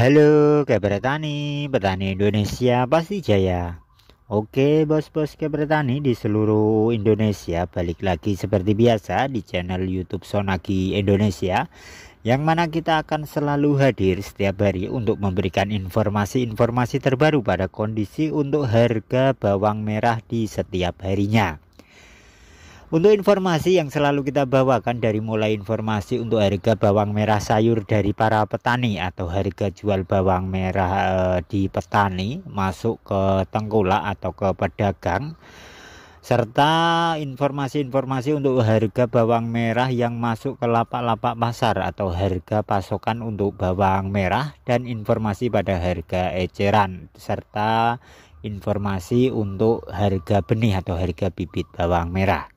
Halo kabar tani, petani Indonesia pasti jaya. Oke bos-bos kabar tani di seluruh Indonesia balik lagi seperti biasa di channel YouTube Sonagi Indonesia yang mana kita akan selalu hadir setiap hari untuk memberikan informasi-informasi terbaru pada kondisi untuk harga bawang merah di setiap harinya. Untuk informasi yang selalu kita bawakan dari mulai informasi untuk harga bawang merah sayur dari para petani atau harga jual bawang merah eh, di petani masuk ke tengkulak atau ke pedagang serta informasi-informasi untuk harga bawang merah yang masuk ke lapak-lapak pasar atau harga pasokan untuk bawang merah dan informasi pada harga eceran serta informasi untuk harga benih atau harga bibit bawang merah.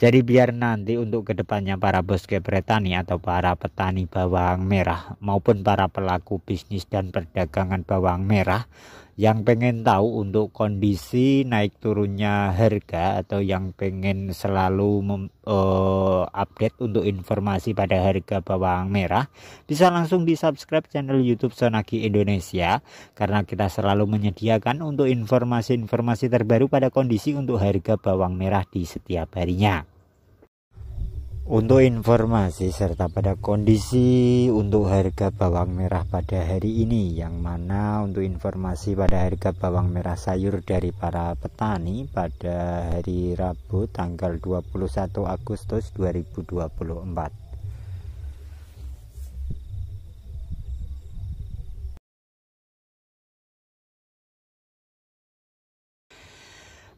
Jadi biar nanti untuk kedepannya para bos kebretani atau para petani bawang merah maupun para pelaku bisnis dan perdagangan bawang merah yang pengen tahu untuk kondisi naik turunnya harga atau yang pengen selalu mem, uh, update untuk informasi pada harga bawang merah bisa langsung di subscribe channel YouTube Sonaki Indonesia karena kita selalu menyediakan untuk informasi-informasi terbaru pada kondisi untuk harga bawang merah di setiap harinya. Untuk informasi serta pada kondisi untuk harga bawang merah pada hari ini yang mana untuk informasi pada harga bawang merah sayur dari para petani pada hari Rabu tanggal 21 Agustus 2024.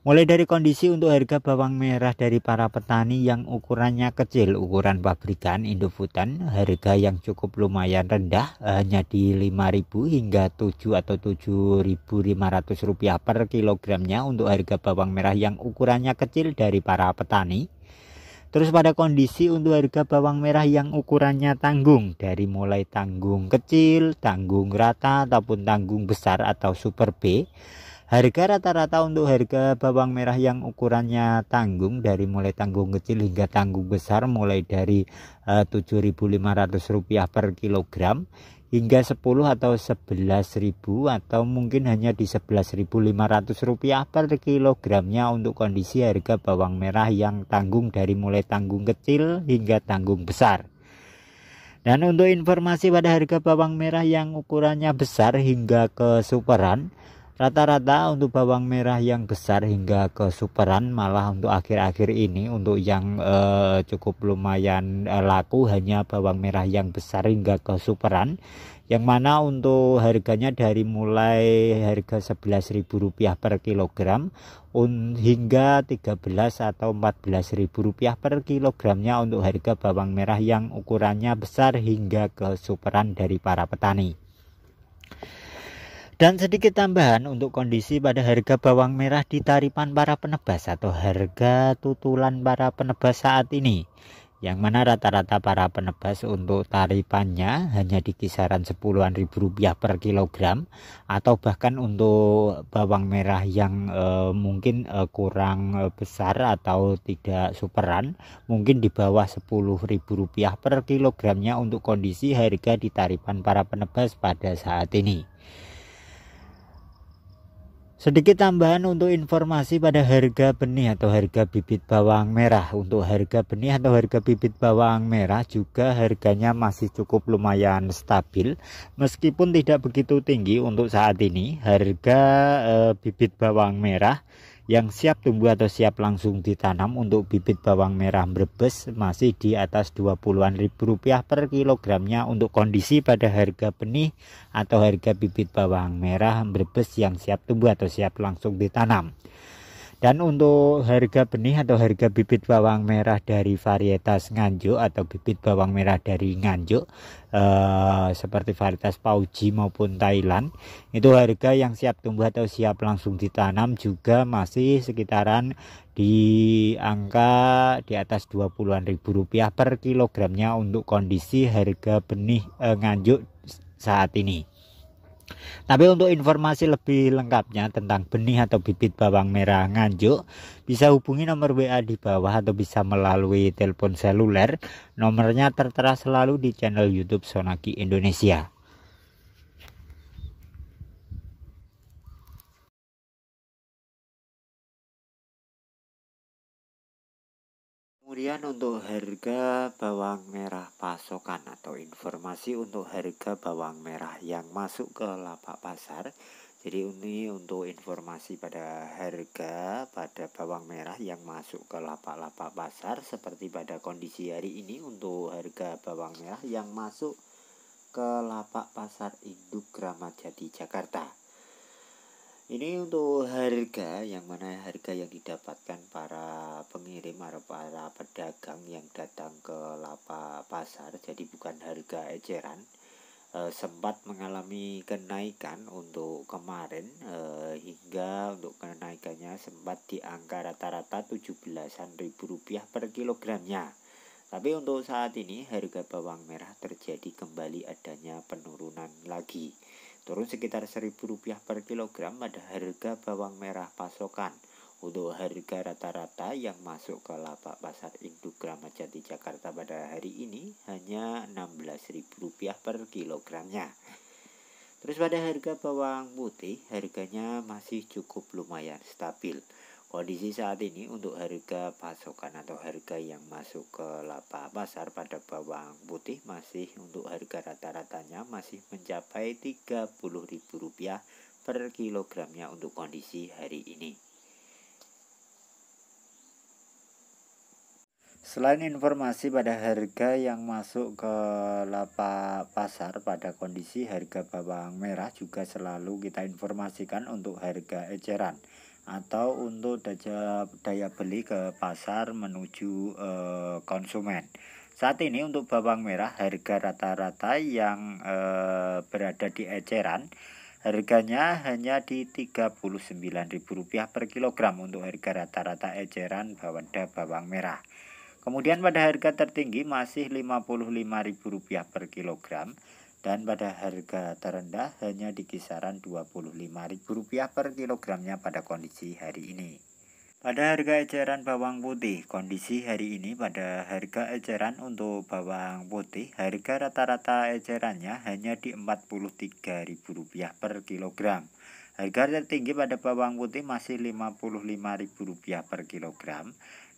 Mulai dari kondisi untuk harga bawang merah dari para petani yang ukurannya kecil, ukuran pabrikan Indofutan, harga yang cukup lumayan rendah hanya di 5.000 hingga 7 atau 7.500 rupiah per kilogramnya untuk harga bawang merah yang ukurannya kecil dari para petani. Terus pada kondisi untuk harga bawang merah yang ukurannya tanggung dari mulai tanggung kecil, tanggung rata ataupun tanggung besar atau super B Harga rata-rata untuk harga bawang merah yang ukurannya tanggung dari mulai tanggung kecil hingga tanggung besar mulai dari eh, Rp7.500 per kilogram hingga 10 atau 11.000 atau mungkin hanya di 11.500 rupiah per kilogramnya untuk kondisi harga bawang merah yang tanggung dari mulai tanggung kecil hingga tanggung besar. Dan untuk informasi pada harga bawang merah yang ukurannya besar hingga ke superan Rata-rata untuk bawang merah yang besar hingga ke superan malah untuk akhir-akhir ini untuk yang eh, cukup lumayan eh, laku hanya bawang merah yang besar hingga ke superan yang mana untuk harganya dari mulai harga Rp11.000 per kilogram hingga 13 atau Rp14.000 per kilogramnya untuk harga bawang merah yang ukurannya besar hingga ke superan dari para petani. Dan sedikit tambahan untuk kondisi pada harga bawang merah di tarifan para penebas atau harga tutulan para penebas saat ini. Yang mana rata-rata para penebas untuk tarifannya hanya di kisaran sepuluhan ribu rupiah per kilogram atau bahkan untuk bawang merah yang e, mungkin e, kurang eh, besar atau tidak superan mungkin di bawah sepuluh ribu rupiah per kilogramnya untuk kondisi harga di tarifan para penebas pada saat ini. Sedikit tambahan untuk informasi pada harga benih atau harga bibit bawang merah. Untuk harga benih atau harga bibit bawang merah juga harganya masih cukup lumayan stabil. Meskipun tidak begitu tinggi untuk saat ini, harga e, bibit bawang merah yang siap tumbuh atau siap langsung ditanam untuk bibit bawang merah Brebes masih di atas 20-an ribu rupiah per kilogramnya untuk kondisi pada harga benih atau harga bibit bawang merah Brebes yang siap tumbuh atau siap langsung ditanam. Dan untuk harga benih atau harga bibit bawang merah dari varietas nganjuk atau bibit bawang merah dari nganjuk eh, seperti varietas pauji maupun Thailand itu harga yang siap tumbuh atau siap langsung ditanam juga masih sekitaran di angka di atas 20-an ribu rupiah per kilogramnya untuk kondisi harga benih eh, nganjuk saat ini. Tapi untuk informasi lebih lengkapnya tentang benih atau bibit bawang merah nganjuk bisa hubungi nomor WA di bawah atau bisa melalui telepon seluler. Nomornya tertera selalu di channel YouTube Sonaki Indonesia. Kemudian untuk harga bawang merah pasokan atau informasi untuk harga bawang merah yang masuk ke lapak pasar. Jadi ini untuk informasi pada harga pada bawang merah yang masuk ke lapak-lapak pasar seperti pada kondisi hari ini untuk harga bawang merah yang masuk ke lapak pasar Induk Kramat Jati Jakarta. Ini untuk harga yang mana harga yang didapatkan para pengirim atau para pedagang yang datang ke lapak pasar jadi bukan harga eceran e, sempat mengalami kenaikan untuk kemarin e, hingga untuk kenaikannya sempat di angka rata-rata 17-an ribu rupiah per kilogramnya. Tapi untuk saat ini harga bawang merah terjadi kembali adanya penurunan lagi turun sekitar Rp1.000 per kilogram pada harga bawang merah pasokan. Untuk harga rata-rata yang masuk ke lapak pasar induk Kramat Jati Jakarta pada hari ini hanya Rp16.000 per kilogramnya. Terus pada harga bawang putih harganya masih cukup lumayan stabil. Kondisi saat ini untuk harga pasokan atau harga yang masuk ke laba pasar pada bawang putih masih untuk harga rata-ratanya masih mencapai Rp30.000 per kilogramnya untuk kondisi hari ini. Selain informasi pada harga yang masuk ke lapak pasar pada kondisi harga bawang merah juga selalu kita informasikan untuk harga eceran atau untuk daya, daya beli ke pasar menuju e, konsumen. Saat ini untuk bawang merah harga rata-rata yang e, berada di eceran harganya hanya di Rp39.000 per kilogram untuk harga rata-rata eceran bawada bawang merah. Kemudian pada harga tertinggi masih Rp55.000 per kilogram dan pada harga terendah hanya di kisaran Rp25.000 per kilogramnya pada kondisi hari ini. Pada harga eceran bawang putih, kondisi hari ini pada harga eceran untuk bawang putih, harga rata-rata ecerannya hanya di Rp43.000 per kilogram. Harga tertinggi pada bawang putih masih Rp55.000 per kilogram